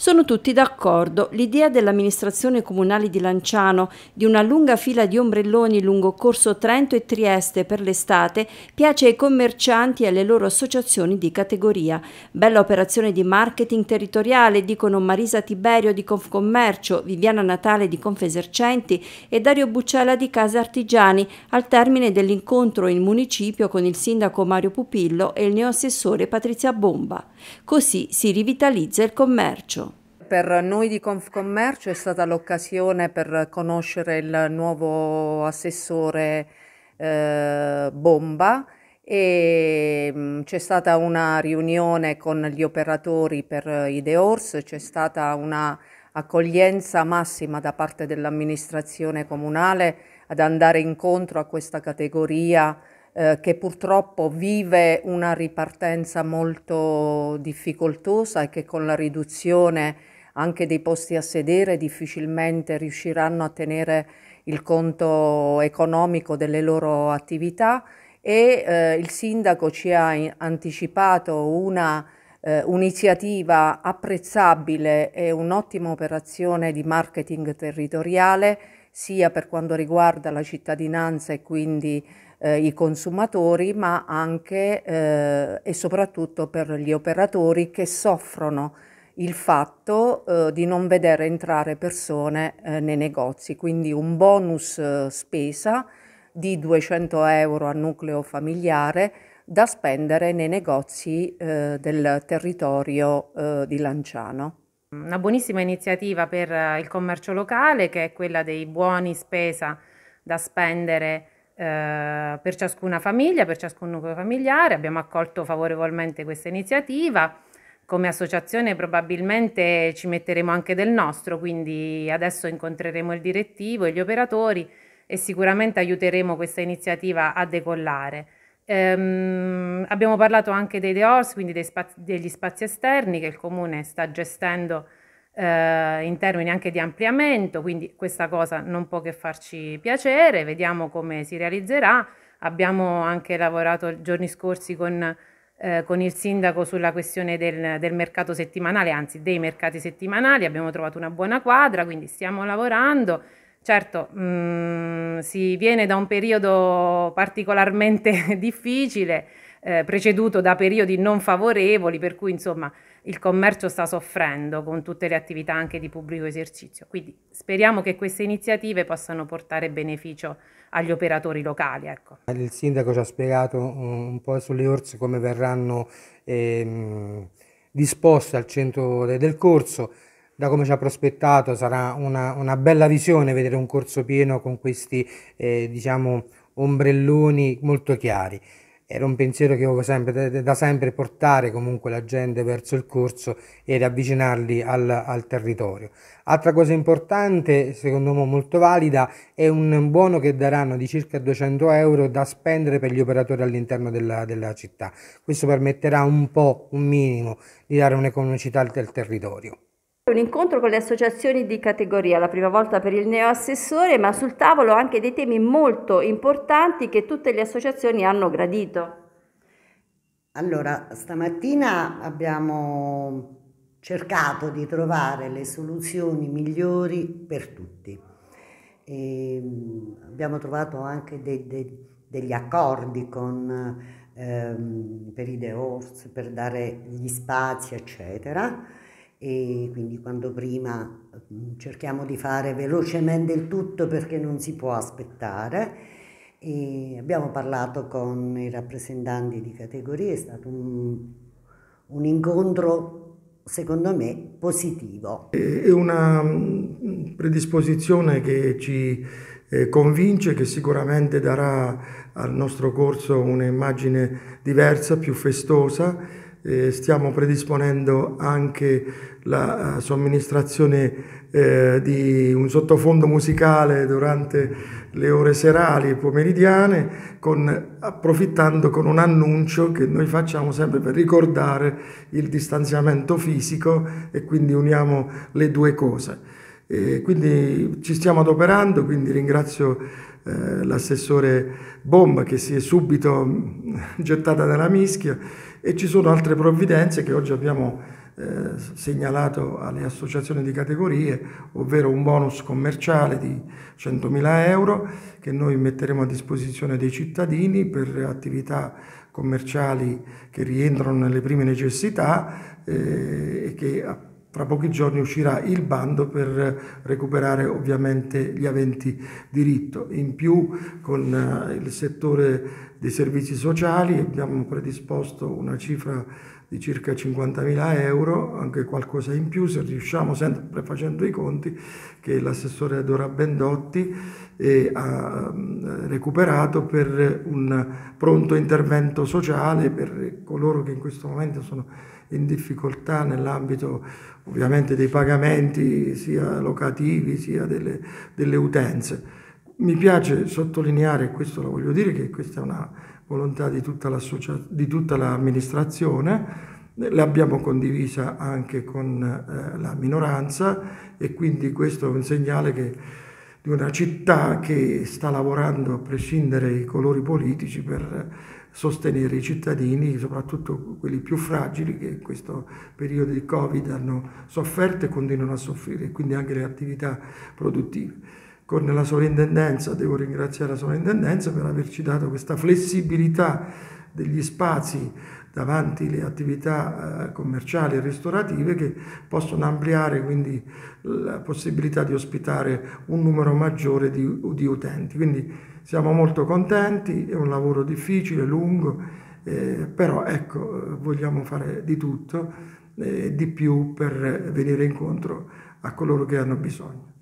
Sono tutti d'accordo. L'idea dell'amministrazione comunale di Lanciano di una lunga fila di ombrelloni lungo Corso Trento e Trieste per l'estate piace ai commercianti e alle loro associazioni di categoria. Bella operazione di marketing territoriale, dicono Marisa Tiberio di Confcommercio, Viviana Natale di Confesercenti e Dario Buccella di Casa Artigiani al termine dell'incontro in municipio con il sindaco Mario Pupillo e il neoassessore Patrizia Bomba. Così si rivitalizza il commercio per noi di Confcommercio è stata l'occasione per conoscere il nuovo assessore eh, Bomba e mm, c'è stata una riunione con gli operatori per i Deors, c'è stata una accoglienza massima da parte dell'amministrazione comunale ad andare incontro a questa categoria eh, che purtroppo vive una ripartenza molto difficoltosa e che con la riduzione anche dei posti a sedere difficilmente riusciranno a tenere il conto economico delle loro attività e eh, il sindaco ci ha anticipato una eh, un'iniziativa apprezzabile e un'ottima operazione di marketing territoriale sia per quanto riguarda la cittadinanza e quindi eh, i consumatori, ma anche eh, e soprattutto per gli operatori che soffrono il fatto eh, di non vedere entrare persone eh, nei negozi, quindi un bonus eh, spesa di 200 euro a nucleo familiare da spendere nei negozi eh, del territorio eh, di Lanciano. Una buonissima iniziativa per eh, il commercio locale che è quella dei buoni spesa da spendere eh, per ciascuna famiglia, per ciascun nucleo familiare. Abbiamo accolto favorevolmente questa iniziativa come associazione probabilmente ci metteremo anche del nostro, quindi adesso incontreremo il direttivo e gli operatori e sicuramente aiuteremo questa iniziativa a decollare. Ehm, abbiamo parlato anche dei DEORS, quindi spazi, degli spazi esterni che il comune sta gestendo eh, in termini anche di ampliamento, quindi questa cosa non può che farci piacere, vediamo come si realizzerà. Abbiamo anche lavorato giorni scorsi con eh, con il sindaco sulla questione del, del, mercato settimanale, anzi dei mercati settimanali, abbiamo trovato una buona quadra, quindi stiamo lavorando. Certo, mh, mm, si viene da un periodo particolarmente difficile, eh, preceduto da periodi non favorevoli, per cui insomma il commercio sta soffrendo con tutte le attività anche di pubblico esercizio. Quindi speriamo che queste iniziative possano portare beneficio agli operatori locali. Ecco. Il sindaco ci ha spiegato eh, un po' sulle orse come verranno ehm, disposte al centro del corso. Da come ci ha prospettato sarà una, una bella visione vedere un corso pieno con questi eh, diciamo, ombrelloni molto chiari era un pensiero che avevo sempre, da sempre portare comunque la gente verso il corso ed avvicinarli al, al territorio. Altra cosa importante, secondo me molto valida, è un buono che daranno di circa 200 euro da spendere per gli operatori all'interno della, della città. Questo permetterà un po', un minimo, di dare un'economicità al territorio un incontro con le associazioni di categoria, la prima volta per il neoassessore, ma sul tavolo anche dei temi molto importanti che tutte le associazioni hanno gradito. Allora, stamattina abbiamo cercato di trovare le soluzioni migliori per tutti. E ehm, abbiamo trovato anche de, de, degli accordi con, ehm, per i deors, per dare gli spazi, eccetera e quindi quando prima mm, cerchiamo di fare velocemente il tutto perché non si può aspettare. E abbiamo parlato con i rappresentanti di categorie, è stato un, un incontro secondo me positivo. È una mm, predisposizione che ci eh, convince, che sicuramente darà al nostro corso un'immagine diversa, più festosa eh, stiamo predisponendo anche la eh, somministrazione eh, di un sottofondo musicale durante le ore serali e pomeridiane, con, approfittando con un annuncio che noi facciamo sempre per ricordare il distanziamento fisico e quindi uniamo le due cose. E eh, quindi ci stiamo adoperando, quindi ringrazio eh, l'assessore Bomba che si è subito mm, gettata nella mischia e ci sono altre provvidenze che oggi abbiamo eh, segnalato alle associazioni di categorie, ovvero un bonus commerciale di 100.000 euro che noi metteremo a disposizione dei cittadini per attività commerciali che rientrano nelle prime necessità eh, e che appunto fra pochi giorni uscirà il bando per recuperare ovviamente gli aventi diritto. In più con eh, il settore dei servizi sociali abbiamo predisposto una cifra di circa 50.000 euro, anche qualcosa in più se riusciamo sempre facendo i conti che l'assessore Dora Bendotti eh, ha mm, recuperato per un pronto intervento sociale per coloro che in questo momento sono in difficoltà nell'ambito ovviamente dei pagamenti sia locativi sia delle, delle utenze. Mi piace sottolineare, questo lo voglio dire, che questa è una volontà di tutta, di tutta l'amministrazione, l'abbiamo condivisa anche con eh, la minoranza e quindi questo è un segnale che, di una città che sta lavorando a prescindere i colori politici per sostenere i cittadini, soprattutto quelli più fragili che in questo periodo di Covid hanno sofferto e continuano a soffrire, quindi anche le attività produttive con la sovrintendenza, devo ringraziare la sovrintendenza per averci dato questa flessibilità degli spazi davanti alle attività eh, commerciali e ristorative che possono ampliare quindi la possibilità di ospitare un numero maggiore di, di utenti. Quindi siamo molto contenti, è un lavoro difficile, lungo, eh, però ecco, eh, vogliamo fare di tutto e eh, di più per venire incontro a coloro che hanno bisogno.